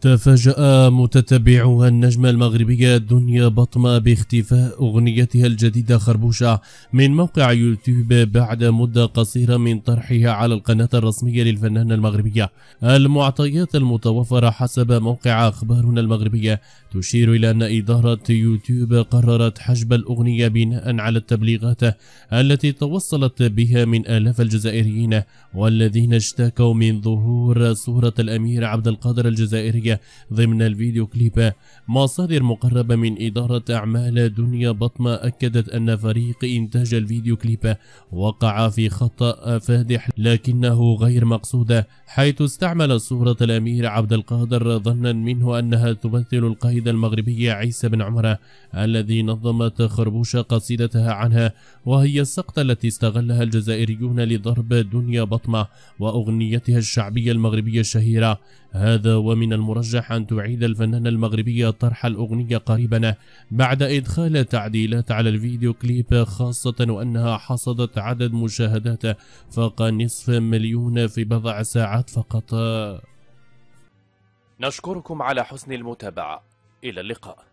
تفاجأ متتبعوها النجمة المغربية دنيا بطمة باختفاء أغنيتها الجديدة خربوشة من موقع يوتيوب بعد مدة قصيرة من طرحها على القناة الرسمية للفنانة المغربية المعطيات المتوفرة حسب موقع أخبارنا المغربية تشير إلى أن إدارة يوتيوب قررت حجب الأغنية بناء على التبليغات التي توصلت بها من آلاف الجزائريين والذين اشتكوا من ظهور صورة الأمير عبد القادر الجزائري ضمن الفيديو كليب مصادر مقربة من إدارة أعمال دنيا بطمة أكدت أن فريق إنتاج الفيديو كليب وقع في خطأ فادح لكنه غير مقصود حيث استعمل صورة الأمير عبد القادر ظنا منه أنها تمثل القائد المغربي عيسى بن عمر الذي نظمت خربوشة قصيدتها عنها وهي السقطة التي استغلها الجزائريون لضرب دنيا بطمة وأغنيتها الشعبية المغربية الشهيرة هذا ومن المرجح أن تعيد الفنانة المغربية طرح الأغنية قريبا بعد إدخال تعديلات على الفيديو كليب خاصة وأنها حصدت عدد مشاهدات فوق نصف مليون في بضع ساعات فقط نشكركم على حسن المتابعة إلى اللقاء